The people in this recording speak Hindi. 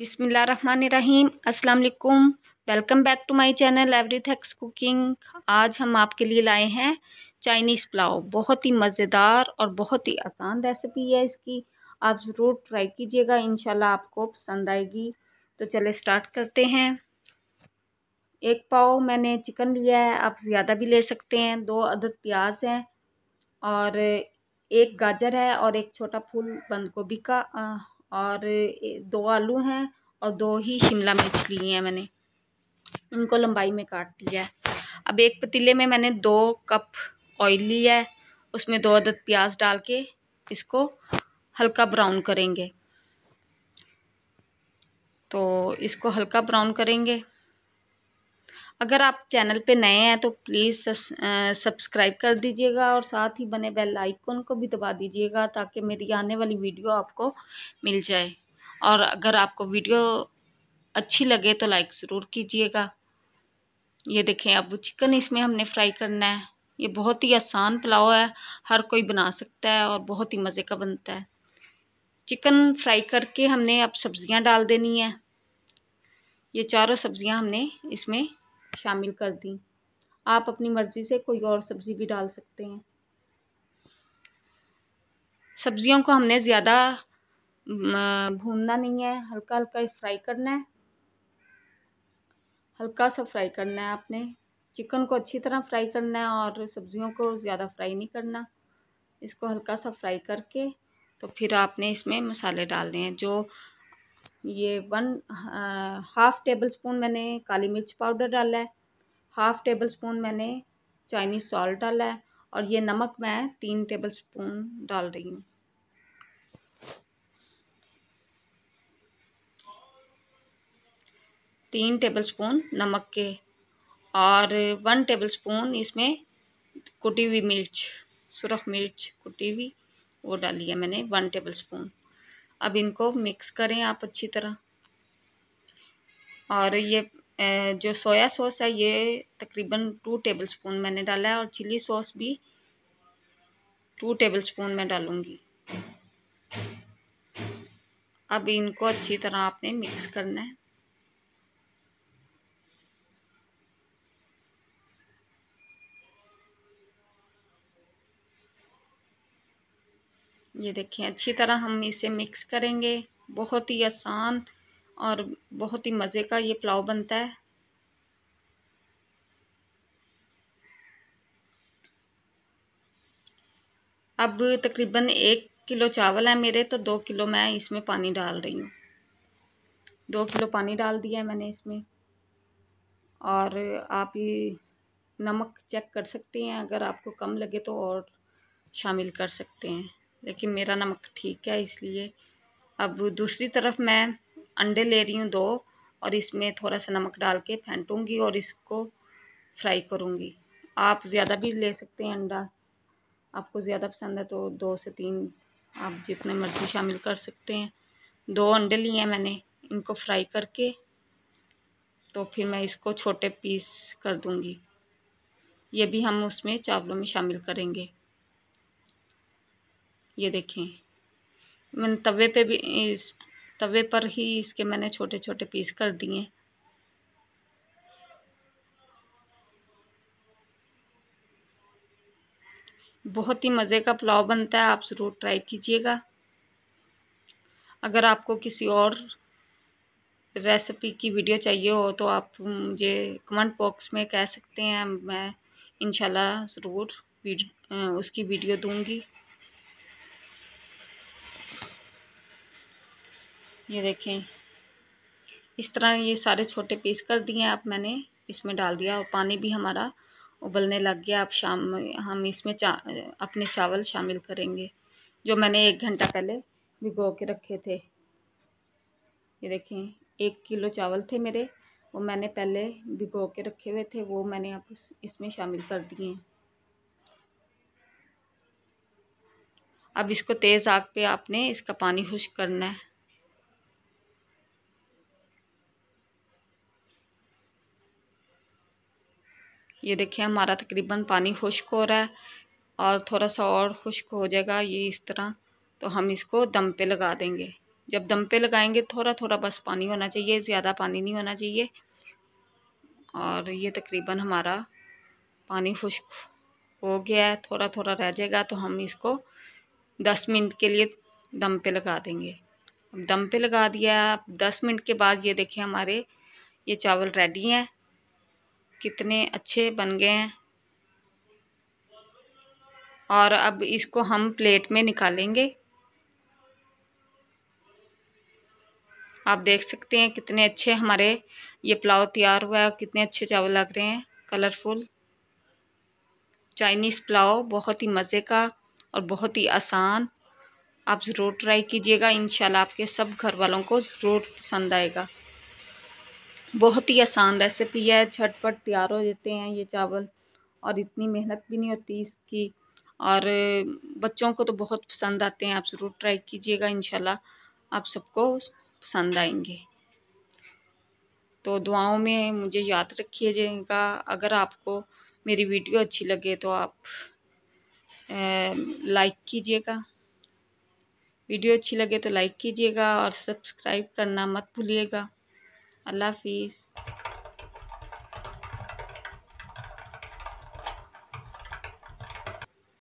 रहीम अस्सलाम welcome back to my channel every thanks cooking आज हम आपके लिए लाए हैं चाइनीज़ पुलाव बहुत ही मज़ेदार और बहुत ही आसान रेसिपी है इसकी आप ज़रूर ट्राई कीजिएगा इन आपको पसंद आएगी तो चले स्टार्ट करते हैं एक पाव मैंने चिकन लिया है आप ज़्यादा भी ले सकते हैं दो अदद प्याज हैं और एक गाजर है और एक छोटा फूल बंद गोभी का और दो आलू हैं और दो ही शिमला मिर्च ली हैं मैंने इनको लंबाई में काट लिया है अब एक पतीले में मैंने दो कप ऑयल लिया है उसमें दो अदद प्याज डाल के इसको हल्का ब्राउन करेंगे तो इसको हल्का ब्राउन करेंगे अगर आप चैनल पे नए हैं तो प्लीज़ सब्सक्राइब कर दीजिएगा और साथ ही बने बेल आइकन को भी दबा दीजिएगा ताकि मेरी आने वाली वीडियो आपको मिल जाए और अगर आपको वीडियो अच्छी लगे तो लाइक ज़रूर कीजिएगा ये देखें अब चिकन इसमें हमने फ्राई करना है ये बहुत ही आसान पुलाव है हर कोई बना सकता है और बहुत ही मज़े का बनता है चिकन फ्राई करके हमने अब सब्ज़ियाँ डाल देनी है ये चारों सब्ज़ियाँ हमने इसमें शामिल कर दी आप अपनी मर्ज़ी से कोई और सब्ज़ी भी डाल सकते हैं सब्ज़ियों को हमने ज़्यादा भूनना नहीं है हल्का हल्का फ्राई करना है हल्का सा फ्राई करना है आपने चिकन को अच्छी तरह फ्राई करना है और सब्ज़ियों को ज़्यादा फ्राई नहीं करना इसको हल्का सा फ्राई करके तो फिर आपने इसमें मसाले डालने हैं जो ये वन हाफ़ टेबल स्पून मैंने काली मिर्च पाउडर डाला है हाफ़ टेबल स्पून मैंने चाइनीज़ सॉल्ट डाला है और ये नमक मैं तीन टेबल स्पून डाल रही हूँ तीन टेबल स्पून नमक के और वन टेबल स्पून इसमें कुटी हुई मिर्च सुरख मिर्च कुटी हुई वो डाली है मैंने वन टेबल स्पून अब इनको मिक्स करें आप अच्छी तरह और ये जो सोया सॉस है ये तकरीबन टू टेबल स्पून मैंने डाला है और चिली सॉस भी टू टेबल स्पून मैं डालूँगी अब इनको अच्छी तरह आपने मिक्स करना है ये देखें अच्छी तरह हम इसे मिक्स करेंगे बहुत ही आसान और बहुत ही मज़े का ये पुलाव बनता है अब तकरीबन एक किलो चावल है मेरे तो दो किलो मैं इसमें पानी डाल रही हूँ दो किलो पानी डाल दिया है मैंने इसमें और आप ये नमक चेक कर सकते हैं अगर आपको कम लगे तो और शामिल कर सकते हैं लेकिन मेरा नमक ठीक है इसलिए अब दूसरी तरफ मैं अंडे ले रही हूँ दो और इसमें थोड़ा सा नमक डाल के फेंटूँगी और इसको फ्राई करूँगी आप ज़्यादा भी ले सकते हैं अंडा आपको ज़्यादा पसंद है तो दो से तीन आप जितने मर्ज़ी शामिल कर सकते हैं दो अंडे लिए हैं मैंने इनको फ्राई करके तो फिर मैं इसको छोटे पीस कर दूँगी ये भी हम उसमें चावलों में शामिल करेंगे ये देखें मैंने तवे पे भी इस तवे पर ही इसके मैंने छोटे छोटे पीस कर दिए बहुत ही मज़े का पुलाव बनता है आप ज़रूर ट्राई कीजिएगा अगर आपको किसी और रेसिपी की वीडियो चाहिए हो तो आप मुझे कमेंट बॉक्स में कह सकते हैं मैं इंशाल्लाह ज़रूर उसकी वीडियो दूंगी ये देखें इस तरह ये सारे छोटे पीस कर दिए आप मैंने इसमें डाल दिया और पानी भी हमारा उबलने लग गया अब शाम हम इसमें चा अपने चावल शामिल करेंगे जो मैंने एक घंटा पहले भिगो के रखे थे ये देखें एक किलो चावल थे मेरे वो मैंने पहले भिगो के रखे हुए थे वो मैंने अब इसमें शामिल कर दिए अब इसको तेज़ आग पे आपने इसका पानी खुश करना है ये देखिए हमारा तकरीबन पानी खुश्क हो रहा है और थोड़ा सा और खुश्क हो जाएगा ये इस तरह तो हम इसको दम पे लगा देंगे जब दम पे लगाएंगे थोड़ा थोड़ा बस पानी होना चाहिए ज़्यादा पानी नहीं होना चाहिए और ये तकरीबन हमारा पानी खुश्क हो गया है थोड़ा थोड़ा रह जाएगा तो हम इसको दस मिनट के लिए दम पे लगा देंगे अब दम पे लगा दिया दस मिनट के बाद ये देखें हमारे ये चावल रेडी हैं कितने अच्छे बन गए हैं और अब इसको हम प्लेट में निकालेंगे आप देख सकते हैं कितने अच्छे हमारे ये पुलाव तैयार हुआ है कितने अच्छे चावल लग रहे हैं कलरफुल चाइनीज़ पुलाव बहुत ही मज़े का और बहुत ही आसान आप ज़रूर ट्राई कीजिएगा इंशाल्लाह आपके सब घर वालों को ज़रूर पसंद आएगा बहुत ही आसान रेसिपी है झटपट तैयार हो जाते हैं ये चावल और इतनी मेहनत भी नहीं होती इसकी और बच्चों को तो बहुत पसंद आते हैं आप ज़रूर ट्राई कीजिएगा इन आप सबको पसंद आएंगे तो दुआओं में मुझे याद रखिएगा अगर आपको मेरी वीडियो अच्छी लगे तो आप लाइक कीजिएगा वीडियो अच्छी लगे तो लाइक कीजिएगा और सब्सक्राइब करना मत भूलिएगा अल्लाह हाफिज़